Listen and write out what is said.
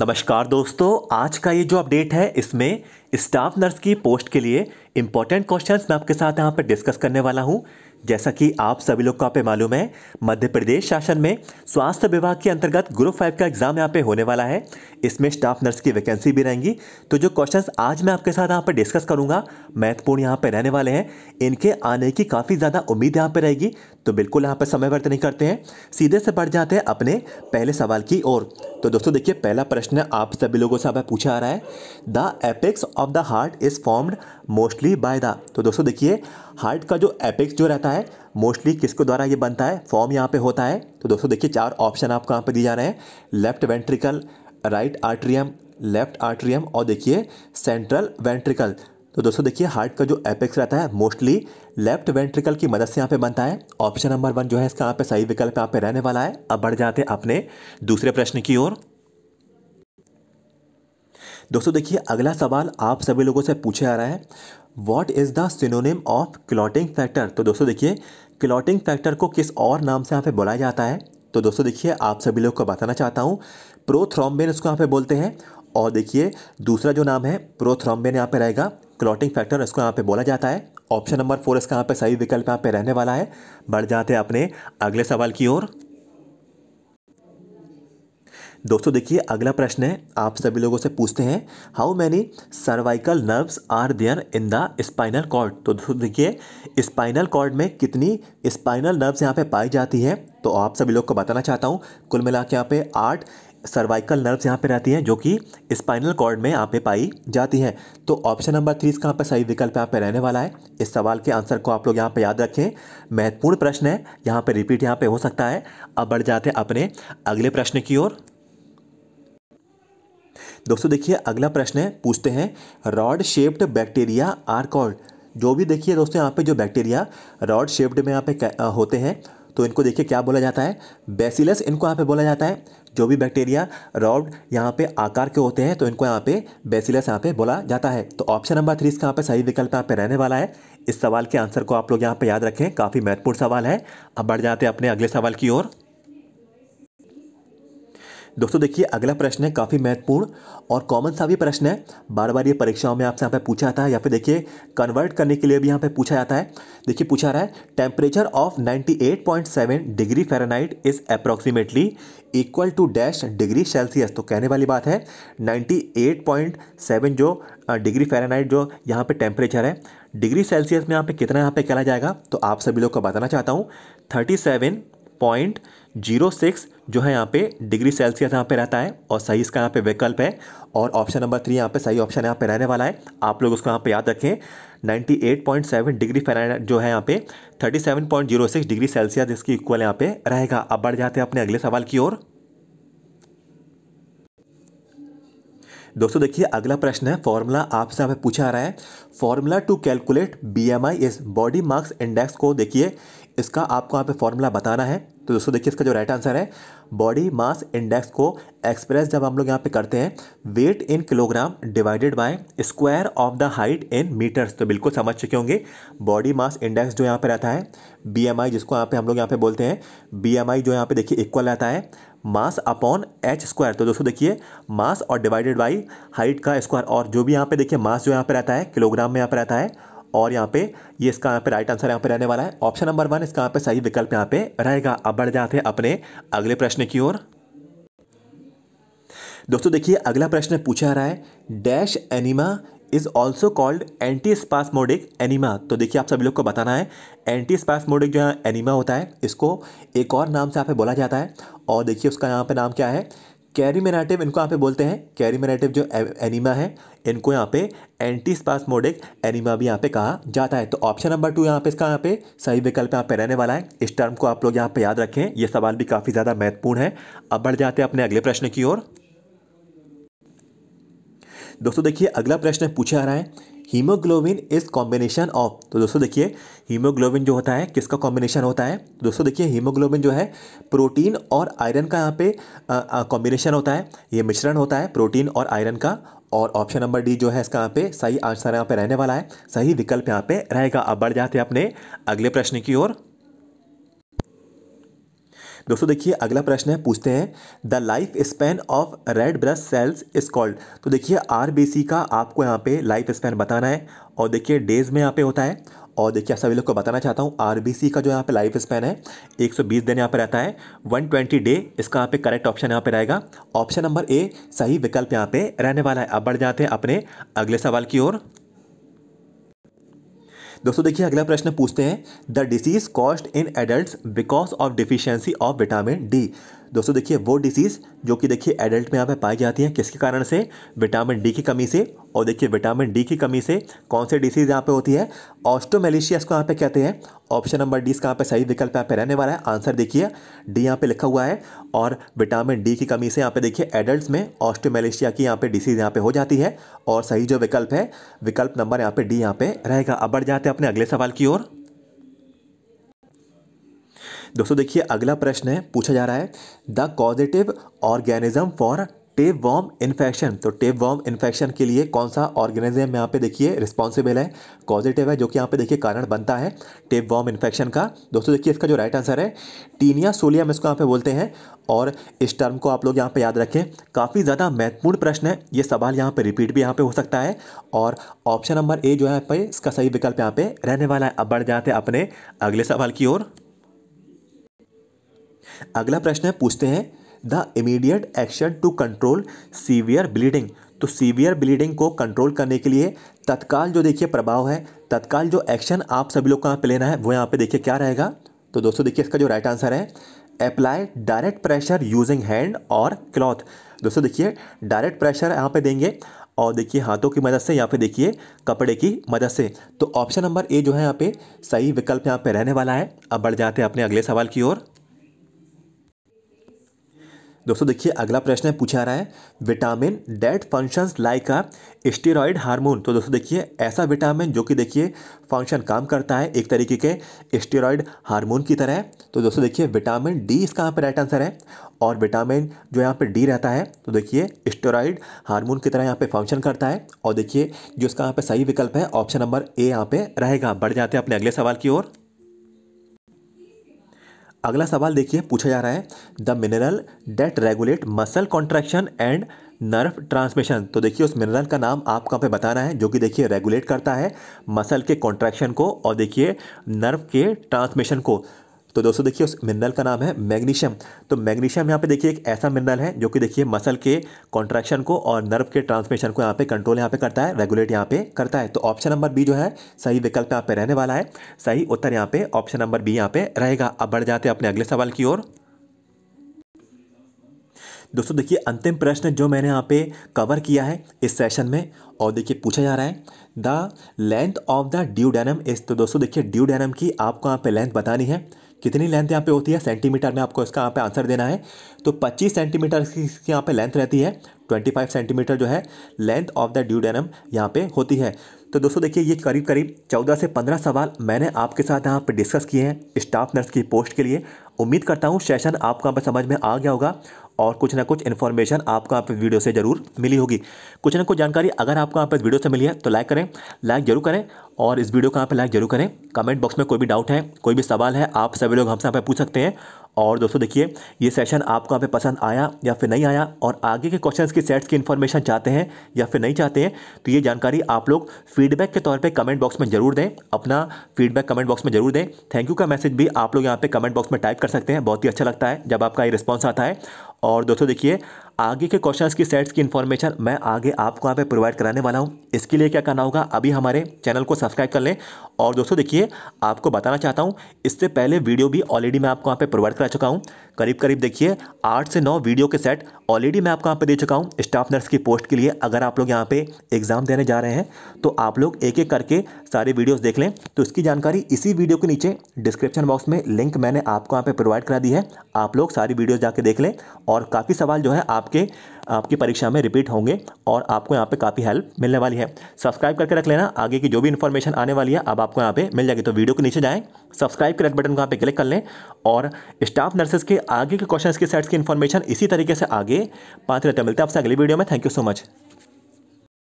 नमस्कार दोस्तों आज का ये जो अपडेट है इसमें स्टाफ नर्स की पोस्ट के लिए इंपॉर्टेंट क्वेश्चंस मैं आपके साथ यहाँ पर डिस्कस करने वाला हूँ जैसा कि आप सभी लोग को पे मालूम है मध्य प्रदेश शासन में स्वास्थ्य विभाग के अंतर्गत ग्रुप फाइव का एग्जाम यहाँ पे होने वाला है इसमें स्टाफ नर्स की वैकेंसी भी रहेंगी तो जो क्वेश्चंस आज मैं आपके साथ यहाँ पर डिस्कस करूँगा महत्वपूर्ण यहाँ पे रहने वाले हैं इनके आने की काफ़ी ज़्यादा उम्मीद यहाँ पर रहेगी तो बिल्कुल यहाँ पर समय वर्त नहीं करते हैं सीधे से बढ़ जाते हैं अपने पहले सवाल की ओर तो दोस्तों देखिए पहला प्रश्न आप सभी लोगों से आप पूछा आ रहा है the apex of the heart is formed mostly by the तो दोस्तों देखिए हार्ट का जो एपेक्स जो रहता है मोस्टली किसको द्वारा ये बनता है फॉर्म यहाँ पे होता है तो दोस्तों देखिए चार ऑप्शन आपको यहाँ पे दिए जा रहे हैं left ventricle right atrium left atrium और देखिए सेंट्रल वेंट्रिकल तो दोस्तों देखिए हार्ट का जो एपेक्स रहता है मोस्टली लेफ्ट वेंट्रिकल की मदद से यहाँ पे बनता है ऑप्शन नंबर वन जो है इसका यहाँ पे सही विकल्प यहाँ पे रहने वाला है अब बढ़ जाते हैं अपने दूसरे प्रश्न की ओर दोस्तों देखिए अगला सवाल आप सभी लोगों से पूछे आ रहा है what is the synonym of clotting factor तो दोस्तों देखिए क्लॉटिंग फैक्टर को किस और नाम से यहाँ पे बोला जाता है तो दोस्तों देखिए आप सभी लोग को बताना चाहता हूँ प्रोथ्रॉम्बेन इसको यहाँ पे बोलते हैं और देखिए दूसरा जो नाम है प्रोथ्रॉम्बेन यहाँ पे रहेगा क्लॉटिंग फैक्टर इसको यहाँ पे बोला जाता है ऑप्शन नंबर फोर इसका यहाँ पे सही विकल्प यहाँ पे रहने वाला है बढ़ जाते हैं अपने अगले सवाल की ओर दोस्तों देखिए अगला प्रश्न है आप सभी लोगों से पूछते हैं how many cervical nerves are there in the spinal cord तो दोस्तों देखिए स्पाइनल कॉर्ड में कितनी स्पाइनल नर्व्स यहाँ पे पाई जाती है तो आप सभी लोग को बताना चाहता हूँ कुल मिला के यहाँ पे आठ सर्वाइकल नर्व्स यहाँ पे रहती हैं जो कि स्पाइनल कॉर्ड में यहाँ पे पाई जाती हैं तो ऑप्शन नंबर थ्री इसका यहाँ पर सही विकल्प यहाँ पे रहने वाला है इस सवाल के आंसर को आप लोग यहाँ पे याद रखें महत्वपूर्ण प्रश्न है यहाँ पे रिपीट यहाँ पे हो सकता है अब बढ़ जाते हैं अपने अगले प्रश्न की ओर दोस्तों देखिए अगला प्रश्न है पूछते हैं rod shaped bacteria are called जो भी देखिए दोस्तों यहाँ पे जो बैक्टीरिया रॉड शेप्ड में यहाँ पे होते हैं तो इनको देखिए क्या बोला जाता है बेसिलस इनको यहाँ पे बोला जाता है जो भी बैक्टीरिया रॉड यहाँ पे आकार के होते हैं तो इनको यहाँ पे बेसिलस यहाँ पे बोला जाता है तो ऑप्शन नंबर थ्री इसका यहाँ पे सही विकल्प यहाँ पे रहने वाला है इस सवाल के आंसर को आप लोग यहाँ पे याद रखें काफ़ी महत्वपूर्ण सवाल है अब बढ़ जाते हैं अपने अगले सवाल की ओर दोस्तों देखिए अगला प्रश्न है काफ़ी महत्वपूर्ण और कॉमन सा भी प्रश्न है बार बार ये परीक्षाओं में आपसे यहाँ पे पूछा जाता है या फिर देखिए कन्वर्ट करने के लिए भी यहाँ पे पूछा जाता है देखिए पूछा रहा है temperature of 98.7 degree Fahrenheit is approximately equal to dash degree Celsius तो कहने वाली बात है नाइन्टी जो डिग्री फेरानाइट जो यहाँ पर टेम्परेचर है डिग्री सेल्सियस में यहाँ पे कितना यहाँ पे कहला जाएगा तो आप सभी लोग को बताना चाहता हूँ थर्टी पॉइंट जीरो सिक्स जो है यहाँ पे डिग्री सेल्सियस यहाँ पे रहता है और सही इसका यहाँ पे विकल्प है और ऑप्शन नंबर थ्री यहाँ पे सही ऑप्शन यहाँ पे रहने वाला है आप लोग उसको यहाँ पे याद रखें ninety eight point seven degree Fahrenheit जो है यहाँ पे सिक्स डिग्री सेल्सियस इसकी इक्वल यहाँ पे रहेगा अब बढ़ जाते हैं अपने अगले सवाल की ओर दोस्तों देखिए अगला प्रश्न है फॉर्मूला आपसे हमें पूछा रहा है formula to calculate B M I is body marks index को देखिए इसका आपको यहाँ पे फॉर्मूला बताना है तो दोस्तों देखिए इसका जो राइट आंसर है बॉडी मास इंडेक्स को एक्सप्रेस जब हम लोग यहाँ पे करते हैं weight in kilogram divided by square of the height in metres तो बिल्कुल समझ चुके होंगे बॉडी मास इंडेक्स जो यहाँ पे रहता है बीएमआई जिसको यहाँ पे हम लोग यहाँ पे बोलते हैं बीएमआई जो यहाँ पे देखिए इक्वल रहता है मास अपॉन एच स्क्वायर तो दोस्तों देखिए मास और डिवाइडेड बाई हाइट का स्क्वायर और जो भी यहाँ पे देखिए मास जो यहाँ पे रहता है किलोग्राम में यहाँ पे रहता है और यहाँ पे ये इसका यहाँ पे राइट आंसर यहाँ पे रहने वाला है ऑप्शन नंबर वन इसका यहाँ पे सही विकल्प यहाँ पे रहेगा अब बढ़ जाते हैं अपने अगले प्रश्न की ओर दोस्तों देखिए अगला प्रश्न पूछा रहा है dash enema is also called antispasmodic enema तो देखिए आप सभी लोग को बताना है एंटी स्पास्मोडिक जो है एनिमा होता है इसको एक और नाम से यहाँ पे बोला जाता है और देखिए उसका यहाँ पे नाम क्या है कैरीमेनाटिव इनको यहाँ पे बोलते हैं कैरीमेनाटिव जो एनिमा है इनको यहाँ पे एंटी स्पास्मोडिक एनिमा भी यहाँ पे कहा जाता है तो ऑप्शन नंबर टू यहाँ पे इसका यहाँ पे सही विकल्प यहाँ पे रहने वाला है इस टर्म को आप लोग यहाँ पे याद रखें ये सवाल भी काफ़ी ज़्यादा महत्वपूर्ण है अब बढ़ जाते हैं अपने अगले प्रश्न की ओर दोस्तों देखिए अगला प्रश्न पूछा आ रहा है हीमोग्लोबिन इज कॉम्बिनेशन ऑफ तो दोस्तों देखिए हीमोग्लोबिन जो होता है किसका कॉम्बिनेशन होता है दोस्तों देखिए हीमोग्लोबिन जो है प्रोटीन और आयरन का यहाँ पे कॉम्बिनेशन होता है ये मिश्रण होता है प्रोटीन और आयरन का और ऑप्शन नंबर डी जो है इसका यहाँ पे सही आंसर यहाँ पे रहने वाला है सही विकल्प यहाँ पे रहेगा अब बढ़ जाते हैं अपने अगले प्रश्न की ओर दोस्तों देखिए अगला प्रश्न है पूछते हैं the life span of red blood cells is called तो देखिए आर का आपको यहाँ पे लाइफ स्पैन बताना है और देखिए डेज में यहाँ पे होता है और देखिए आप सभी लोग को बताना चाहता हूँ आर का जो यहाँ पे लाइफ स्पैन है 120 दिन यहाँ पे रहता है 120 डे इसका यहाँ पे करेक्ट ऑप्शन यहाँ पे रहेगा ऑप्शन नंबर ए सही विकल्प यहाँ पे रहने वाला है अब बढ़ जाते हैं अपने अगले सवाल की ओर दोस्तों देखिए अगला प्रश्न पूछते हैं the disease caused in adult because of deficiency of vitamin D दोस्तों देखिए वो डिसीज़ जो कि देखिए एडल्ट में यहाँ पे पाई जाती है किसके कारण से विटामिन डी की कमी से और देखिए विटामिन डी की कमी से कौन सी डिसीज़ यहाँ पे होती है ऑस्टोमेलिशियस इसको यहाँ पे कहते हैं ऑप्शन नंबर डी इसका यहाँ पे सही विकल्प यहाँ पे रहने वाला है आंसर देखिए डी यहाँ पे लिखा हुआ है और विटामिन डी की कमी से यहाँ पे देखिए एडल्ट में ऑस्टोमेलिशिया की यहाँ पे डिसीज़ यहाँ पे हो जाती है और सही जो विकल्प है विकल्प नंबर यहाँ पे डी यहाँ पे रहेगा अब बढ़ जाते हैं अपने अगले सवाल की ओर दोस्तों देखिए अगला प्रश्न है पूछा जा रहा है the causative organism for tapeworm infection तो टेप वॉम इन्फेक्शन के लिए कौन सा ऑर्गेनिज्म यहाँ पे देखिए रिस्पॉन्सिबल है पॉजिटिव है जो कि यहाँ पे देखिए कारण बनता है टेप वॉम इन्फेक्शन का दोस्तों देखिए इसका जो राइट आंसर है टीनिया सोलियम इसको यहाँ पे बोलते हैं और इस टर्म को आप लोग यहाँ पे याद रखें काफ़ी ज़्यादा महत्वपूर्ण प्रश्न है ये सवाल यहाँ पे रिपीट भी यहाँ पे हो सकता है और ऑप्शन नंबर ए जो है यहाँ पे इसका सही विकल्प यहाँ पे रहने वाला है अब बढ़ जाते हैं अपने अगले सवाल की ओर अगला प्रश्न है पूछते हैं the immediate action to control severe bleeding तो सीवियर ब्लीडिंग को कंट्रोल करने के लिए तत्काल जो देखिए प्रभाव है तत्काल जो एक्शन आप सभी लोग को यहाँ पे लेना है वो यहाँ पे देखिए क्या रहेगा तो दोस्तों देखिए इसका जो राइट आंसर है apply direct pressure using hand और क्लॉथ दोस्तों देखिए डायरेक्ट प्रेशर यहाँ पे देंगे और देखिए हाथों की मदद से यहाँ पे देखिए कपड़े की मदद से तो ऑप्शन नंबर ए जो है यहाँ पे सही विकल्प यहाँ पे रहने वाला है अब बढ़ जाते हैं अपने अगले सवाल की ओर दोस्तों देखिए अगला प्रश्न पूछा रहा है vitamin that functions like a steroid hormone तो दोस्तों देखिए ऐसा विटामिन जो कि देखिए फंक्शन काम करता है एक तरीके के स्टेरॉयड हार्मोन की तरह तो दोस्तों देखिए विटामिन डी इसका यहाँ पर राइट आंसर है और विटामिन जो यहाँ पे डी रहता है तो देखिए स्टेरॉयड हार्मोन की तरह यहाँ पे फंक्शन करता है और देखिए जो इसका यहाँ पर सही विकल्प है ऑप्शन नंबर ए यहाँ पर रहेगा बढ़ जाते हैं अपने अगले सवाल की ओर अगला सवाल देखिए पूछा जा रहा है the mineral that regulate muscle contraction and nerve transmission तो देखिए उस मिनरल का नाम आपको पे बताना है जो कि देखिए रेगुलेट करता है मसल के कॉन्ट्रैक्शन को और देखिए नर्व के ट्रांसमिशन को तो दोस्तों देखिए उस मिनरल का नाम है मैग्नीशियम तो मैग्नीशियम यहाँ पे देखिए एक ऐसा मिनरल है जो कि देखिए मसल के कॉन्ट्रैक्शन को और नर्व के ट्रांसमिशन को यहाँ पे कंट्रोल यहाँ पे करता है रेगुलेट यहाँ पे करता है तो ऑप्शन नंबर बी जो है सही विकल्प यहाँ पे रहने वाला है सही उत्तर यहाँ पे ऑप्शन नंबर बी यहाँ पे रहेगा अब बढ़ जाते हैं अपने अगले सवाल की ओर दोस्तों देखिए अंतिम प्रश्न जो मैंने यहाँ पे कवर किया है इस सेशन में और देखिए पूछा जा रहा है the length of the duodenum is तो दोस्तों देखिए ड्यू डैनम की आपको यहाँ पे लेंथ बतानी है कितनी लेंथ यहाँ पे होती है सेंटीमीटर में आपको इसका यहाँ पे आंसर देना है तो 25 सेंटीमीटर की यहाँ पे लेंथ रहती है 25 सेंटीमीटर जो है लेंथ ऑफ द ड्यूडेनम यहाँ पे होती है तो दोस्तों देखिए ये करीब करीब 14 से 15 सवाल मैंने आपके साथ यहाँ पे डिस्कस किए हैं स्टाफ नर्स की पोस्ट के लिए उम्मीद करता हूँ सेशन आपको यहाँ पर समझ में आ गया होगा और कुछ ना कुछ इन्फॉर्मेशन आपको यहाँ पर वीडियो से ज़रूर मिली होगी कुछ ना कुछ जानकारी अगर आपको यहाँ पर वीडियो से मिली है तो लाइक करें लाइक जरूर करें और इस वीडियो को यहाँ पर लाइक जरूर करें कमेंट बॉक्स में कोई भी डाउट है कोई भी सवाल है आप सभी लोग हमसे यहाँ पर पूछ सकते हैं और दोस्तों देखिए ये सेशन आपको यहाँ पसंद आया या फिर नहीं आया और आगे के क्वेश्चन की सेट्स की इन्फॉर्मेशन चाहते हैं या फिर नहीं चाहते हैं तो ये जानकारी आप लोग फीडबैक के तौर पर कमेंट बॉक्स में ज़रूर दें अपना फीडबैक कमेंट बॉक्स में ज़रूर दें थैंक यू का मैसेज भी आप लोग यहाँ पर कमेंट बॉक्स में टाइप कर सकते हैं बहुत ही अच्छा लगता है जब आपका ये रिस्पॉन्स आता है और दोस्तों देखिए आगे के क्वेश्चंस की सेट्स की इन्फॉर्मेशन मैं आगे आपको यहाँ पे प्रोवाइड कराने वाला हूँ इसके लिए क्या करना होगा अभी हमारे चैनल को सब्सक्राइब कर लें और दोस्तों देखिए आपको बताना चाहता हूँ इससे पहले वीडियो भी ऑलरेडी मैं आपको यहाँ पे प्रोवाइड करा चुका हूँ करीब करीब देखिए आठ से नौ वीडियो के सेट ऑलरेडी मैं आपको यहाँ पर दे चुका हूँ स्टाफ नर्स की पोस्ट के लिए अगर आप लोग यहाँ पर एग्ज़ाम देने जा रहे हैं तो आप लोग एक एक करके सारे वीडियोज़ देख लें तो इसकी जानकारी इसी वीडियो के नीचे डिस्क्रिप्शन बॉक्स में लिंक मैंने आपको यहाँ पर प्रोवाइड करा दी है आप लोग सारी वीडियोज जाके देख लें और काफ़ी सवाल जो है आप आपके आपकी परीक्षा में रिपीट होंगे और आपको यहाँ पे काफ़ी हेल्प मिलने वाली है सब्सक्राइब करके रख लेना आगे की जो भी इन्फॉर्मेशन आने वाली है अब आपको यहाँ पे मिल जाएगी तो वीडियो के नीचे जाएं सब्सक्राइब के रेड बटन को यहाँ पे क्लिक कर लें और स्टाफ नर्सेस के आगे के क्वेश्चन के सेट्स की इन्फॉर्मेशन इसी तरीके से आगे पाँच रहते मिलते हैं आपसे अगली वीडियो में थैंक यू सो मच